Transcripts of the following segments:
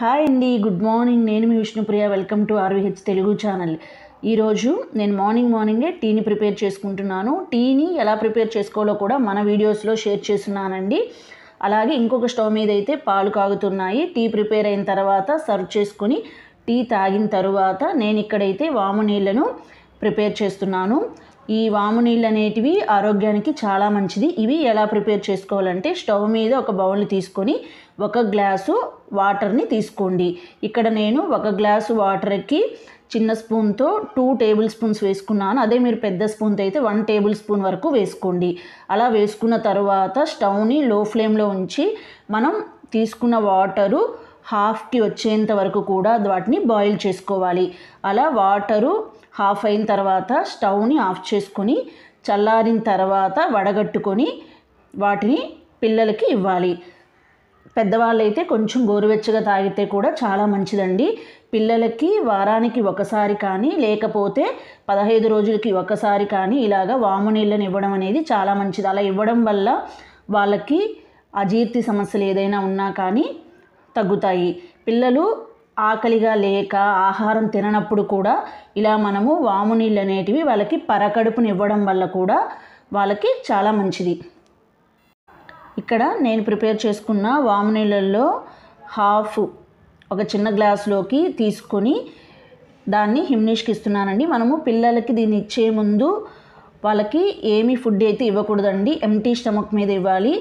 hi అండి good morning నేను మీ Vishnupriya welcome to RVH Telugu channel ఈరోజు నేను మార్నింగ్ మార్నింగే టీని ప్రిపేర్ చేసుకుంటున్నాను టీని ఎలా ప్రిపేర్ చేసుకోవాలో కూడా మన వీడియోస్లో షేర్ చేస్తున్నానండి అలాగే ఇంకొక స్టవ్ మీద అయితే పాలు కాగుతున్నాయి టీ ప్రిపేర్ అయిన తర్వాత సర్వ్ చేసుకొని టీ తాగిన తర్వాత నేను ఇక్కడైతే వాము నీళ్ళను ప్రిపేర్ చేస్తున్నాను ఈ వాము నీళ్ళు అనేటివి ఆరోగ్యానికి చాలా మంచిది ఇవి ఎలా ప్రిపేర్ చేసుకోవాలంటే స్టవ్ మీద ఒక బౌల్ తీసుకొని ఒక గ్లాసు వాటర్ని తీసుకోండి ఇక్కడ నేను ఒక గ్లాసు వాటర్కి చిన్న స్పూన్తో టూ టేబుల్ స్పూన్స్ వేసుకున్నాను అదే మీరు పెద్ద స్పూన్తో అయితే వన్ టేబుల్ స్పూన్ వరకు వేసుకోండి అలా వేసుకున్న తర్వాత స్టవ్ని లో ఫ్లేమ్లో ఉంచి మనం తీసుకున్న వాటరు హాఫ్కి వచ్చేంత వరకు కూడా వాటిని బాయిల్ చేసుకోవాలి అలా వాటరు హాఫ్ అయిన తర్వాత స్టవ్ని ఆఫ్ చేసుకొని చల్లారిన తర్వాత వడగట్టుకొని వాటిని పిల్లలకి ఇవ్వాలి పెద్దవాళ్ళైతే కొంచెం గోరువెచ్చగా తాగితే కూడా చాలా మంచిదండి పిల్లలకి వారానికి ఒకసారి కానీ లేకపోతే పదహైదు రోజులకి ఒకసారి కానీ ఇలాగ వాము నీళ్ళని ఇవ్వడం అనేది చాలా మంచిది అలా ఇవ్వడం వల్ల వాళ్ళకి అజీర్తి సమస్యలు ఏదైనా ఉన్నా కానీ తగ్గుతాయి పిల్లలు ఆకలిగా లేక ఆహారం తిననప్పుడు కూడా ఇలా మనము వాము నీళ్ళు అనేటివి వాళ్ళకి పరకడుపుని ఇవ్వడం వల్ల కూడా వాళ్ళకి చాలా మంచిది ఇక్కడ నేను ప్రిపేర్ చేసుకున్న వాము నీళ్ళల్లో హాఫ్ ఒక చిన్న గ్లాసులోకి తీసుకొని దాన్ని హిమ్నీష్కి ఇస్తున్నానండి మనము పిల్లలకి దీన్ని ఇచ్చే ముందు వాళ్ళకి ఏమి ఫుడ్ అయితే ఇవ్వకూడదండి ఎంటీ స్టమక్ మీద ఇవ్వాలి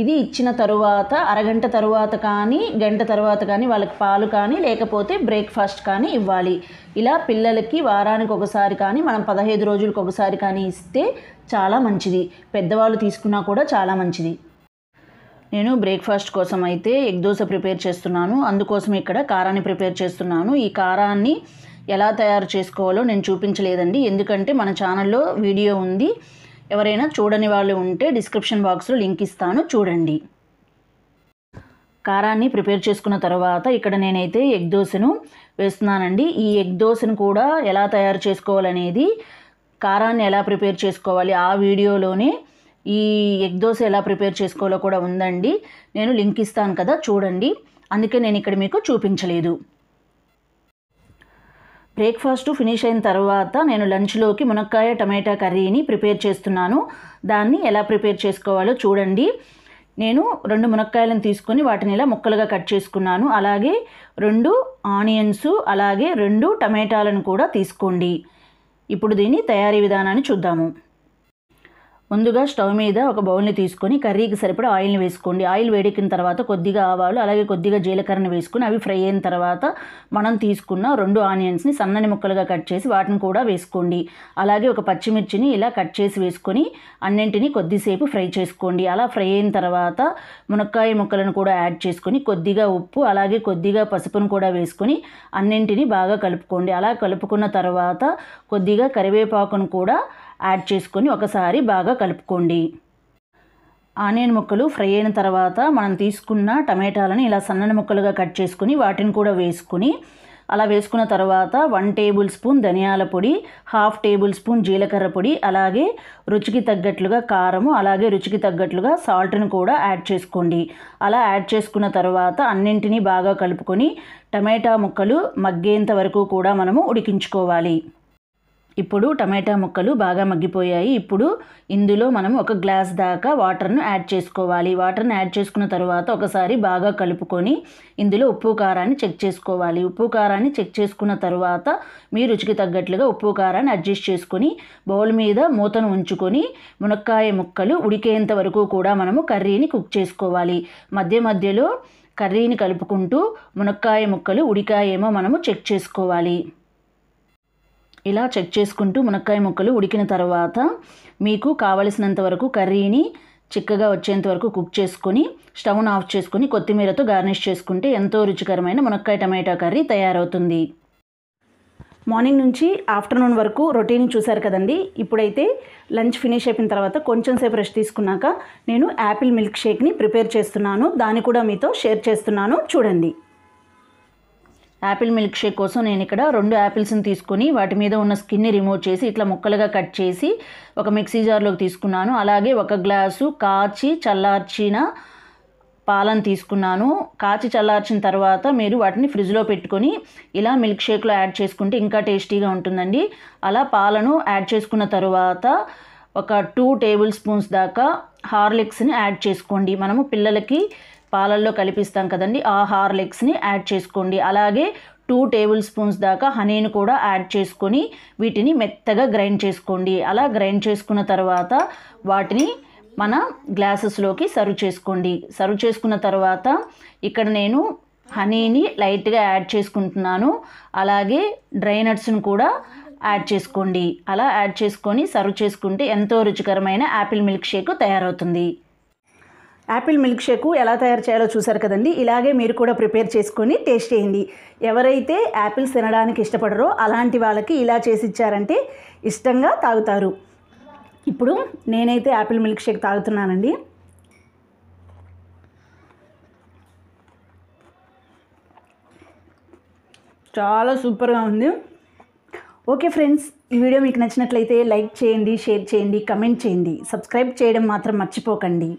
ఇది ఇచ్చిన తరువాత అరగంట తరువాత కానీ గంట తర్వాత కానీ వాళ్ళకి పాలు కానీ లేకపోతే బ్రేక్ఫాస్ట్ కానీ ఇవ్వాలి ఇలా పిల్లలకి వారానికి ఒకసారి కానీ మనం పదహైదు రోజులకు ఒకసారి కానీ ఇస్తే చాలా మంచిది పెద్దవాళ్ళు తీసుకున్నా కూడా చాలా మంచిది నేను బ్రేక్ఫాస్ట్ కోసం అయితే ఎగ్ దోశ ప్రిపేర్ చేస్తున్నాను అందుకోసం ఇక్కడ కారాన్ని ప్రిపేర్ చేస్తున్నాను ఈ కారాన్ని ఎలా తయారు చేసుకోవాలో నేను చూపించలేదండి ఎందుకంటే మన ఛానల్లో వీడియో ఉంది ఎవరైనా చూడని వాళ్ళు ఉంటే డిస్క్రిప్షన్ బాక్స్లో లింక్ ఇస్తాను చూడండి కారాన్ని ప్రిపేర్ చేసుకున్న తర్వాత ఇక్కడ నేనైతే ఎగ్ దోశను వేస్తున్నానండి ఈ ఎగ్ దోశను కూడా ఎలా తయారు చేసుకోవాలనేది కారాన్ని ఎలా ప్రిపేర్ చేసుకోవాలి ఆ వీడియోలోనే ఈ ఎగ్ దోశ ఎలా ప్రిపేర్ చేసుకోవాలో కూడా ఉందండి నేను లింక్ ఇస్తాను కదా చూడండి అందుకే నేను ఇక్కడ మీకు చూపించలేదు బ్రేక్ఫాస్ట్ ఫినిష్ అయిన తర్వాత నేను లంచ్లోకి మునక్కాయ టమాటా కర్రీని ప్రిపేర్ చేస్తున్నాను దాన్ని ఎలా ప్రిపేర్ చేసుకోవాలో చూడండి నేను రెండు మునక్కాయలను తీసుకొని వాటిని ఇలా ముక్కలుగా కట్ చేసుకున్నాను అలాగే రెండు ఆనియన్స్ అలాగే రెండు టమాటాలను కూడా తీసుకోండి ఇప్పుడు దీన్ని తయారీ విధానాన్ని చూద్దాము ముందుగా స్టవ్ మీద ఒక బౌల్ని తీసుకొని కర్రీకి సరిపడా ఆయిల్ని వేసుకోండి ఆయిల్ వేడెక్కిన తర్వాత కొద్దిగా ఆవాలు అలాగే కొద్దిగా జీలకర్రని వేసుకుని అవి ఫ్రై అయిన తర్వాత మనం తీసుకున్న రెండు ఆనియన్స్ని సన్నని ముక్కలుగా కట్ చేసి వాటిని కూడా వేసుకోండి అలాగే ఒక పచ్చిమిర్చిని ఇలా కట్ చేసి వేసుకొని అన్నింటినీ కొద్దిసేపు ఫ్రై చేసుకోండి అలా ఫ్రై అయిన తర్వాత మునక్కాయ ముక్కలను కూడా యాడ్ చేసుకొని కొద్దిగా ఉప్పు అలాగే కొద్దిగా పసుపును కూడా వేసుకొని అన్నింటినీ బాగా కలుపుకోండి అలా కలుపుకున్న తర్వాత కొద్దిగా కరివేపాకును కూడా యాడ్ చేసుకొని ఒకసారి బాగా కలుపుకోండి ఆనియన్ ముక్కలు ఫ్రై అయిన తర్వాత మనం తీసుకున్న టమాటాలను ఇలా సన్నని ముక్కలుగా కట్ చేసుకుని వాటిని కూడా వేసుకుని అలా వేసుకున్న తర్వాత వన్ టేబుల్ స్పూన్ ధనియాల పొడి హాఫ్ టేబుల్ స్పూన్ జీలకర్ర పొడి అలాగే రుచికి తగ్గట్లుగా కారము అలాగే రుచికి తగ్గట్లుగా సాల్ట్ను కూడా యాడ్ చేసుకోండి అలా యాడ్ చేసుకున్న తర్వాత అన్నింటినీ బాగా కలుపుకొని టమాటా ముక్కలు మగ్గేంత వరకు కూడా మనము ఉడికించుకోవాలి ఇప్పుడు టమాటా ముక్కలు బాగా మగ్గిపోయాయి ఇప్పుడు ఇందులో మనం ఒక గ్లాస్ దాకా వాటర్ను యాడ్ చేసుకోవాలి వాటర్ని యాడ్ చేసుకున్న తర్వాత ఒకసారి బాగా కలుపుకొని ఇందులో ఉప్పు కారాన్ని చెక్ చేసుకోవాలి ఉప్పు కారాన్ని చెక్ చేసుకున్న తర్వాత మీ రుచికి తగ్గట్లుగా ఉప్పు కారాన్ని అడ్జస్ట్ చేసుకొని బౌల్ మీద మూతను ఉంచుకొని మునక్కాయ ముక్కలు ఉడికేంత వరకు కూడా మనము కర్రీని కుక్ చేసుకోవాలి మధ్య మధ్యలో కర్రీని కలుపుకుంటూ మునక్కాయ ముక్కలు ఉడికాయేమో మనము చెక్ చేసుకోవాలి ఇలా చెక్ చేసుకుంటూ మునక్కాయ ముక్కలు ఉడికిన తర్వాత మీకు కావలసినంత వరకు కర్రీని చిక్కగా వచ్చేంత వరకు కుక్ చేసుకొని స్టవ్ను ఆఫ్ చేసుకుని కొత్తిమీరతో గార్నిష్ చేసుకుంటే ఎంతో రుచికరమైన మునక్కాయ టమాటా కర్రీ తయారవుతుంది మార్నింగ్ నుంచి ఆఫ్టర్నూన్ వరకు రొటీన్ చూశారు కదండి ఇప్పుడైతే లంచ్ ఫినిష్ అయిపోయిన తర్వాత కొంచెం సేపు రెస్ట్ తీసుకున్నాక నేను యాపిల్ మిల్క్ షేక్ని ప్రిపేర్ చేస్తున్నాను దాన్ని కూడా మీతో షేర్ చేస్తున్నాను చూడండి యాపిల్ మిల్క్ షేక్ కోసం నేను ఇక్కడ రెండు యాపిల్స్ని తీసుకుని వాటి మీద ఉన్న స్కిన్ని రిమూవ్ చేసి ఇట్లా ముక్కలుగా కట్ చేసి ఒక మిక్సీ జార్లోకి తీసుకున్నాను అలాగే ఒక గ్లాసు కాచి చల్లార్చిన పాలను తీసుకున్నాను కాచి చల్లార్చిన తర్వాత మీరు వాటిని ఫ్రిడ్జ్లో పెట్టుకొని ఇలా మిల్క్ షేక్లో యాడ్ చేసుకుంటే ఇంకా టేస్టీగా ఉంటుందండి అలా పాలను యాడ్ చేసుకున్న తర్వాత ఒక టూ టేబుల్ స్పూన్స్ దాకా హార్లిక్స్ని యాడ్ చేసుకోండి మనము పిల్లలకి పాలల్లో కలిపిస్తాం కదండి ఆ హార్లిక్స్ని యాడ్ చేసుకోండి అలాగే టూ టేబుల్ స్పూన్స్ దాకా హనీని కూడా యాడ్ చేసుకొని వీటిని మెత్తగా గ్రైండ్ చేసుకోండి అలా గ్రైండ్ చేసుకున్న తర్వాత వాటిని మన గ్లాసెస్లోకి సర్వ్ చేసుకోండి సర్వ్ చేసుకున్న తర్వాత ఇక్కడ నేను హనీని లైట్గా యాడ్ చేసుకుంటున్నాను అలాగే డ్రై నట్స్ను కూడా యాడ్ చేసుకోండి అలా యాడ్ చేసుకొని సర్వ్ చేసుకుంటే ఎంతో రుచికరమైన యాపిల్ మిల్క్ షేక్ తయారవుతుంది యాపిల్ మిల్క్ షేకు ఎలా తయారు చేయాలో చూసారు కదండి ఇలాగే మీరు కూడా ప్రిపేర్ చేసుకొని టేస్ట్ చేయండి ఎవరైతే యాపిల్స్ తినడానికి ఇష్టపడరో అలాంటి వాళ్ళకి ఇలా చేసి ఇచ్చారంటే ఇష్టంగా తాగుతారు ఇప్పుడు నేనైతే యాపిల్ మిల్క్ షేక్ తాగుతున్నానండి చాలా సూపర్గా ఉంది ఓకే ఫ్రెండ్స్ ఈ వీడియో మీకు నచ్చినట్లయితే లైక్ చేయండి షేర్ చేయండి కమెంట్ చేయండి సబ్స్క్రైబ్ చేయడం మాత్రం మర్చిపోకండి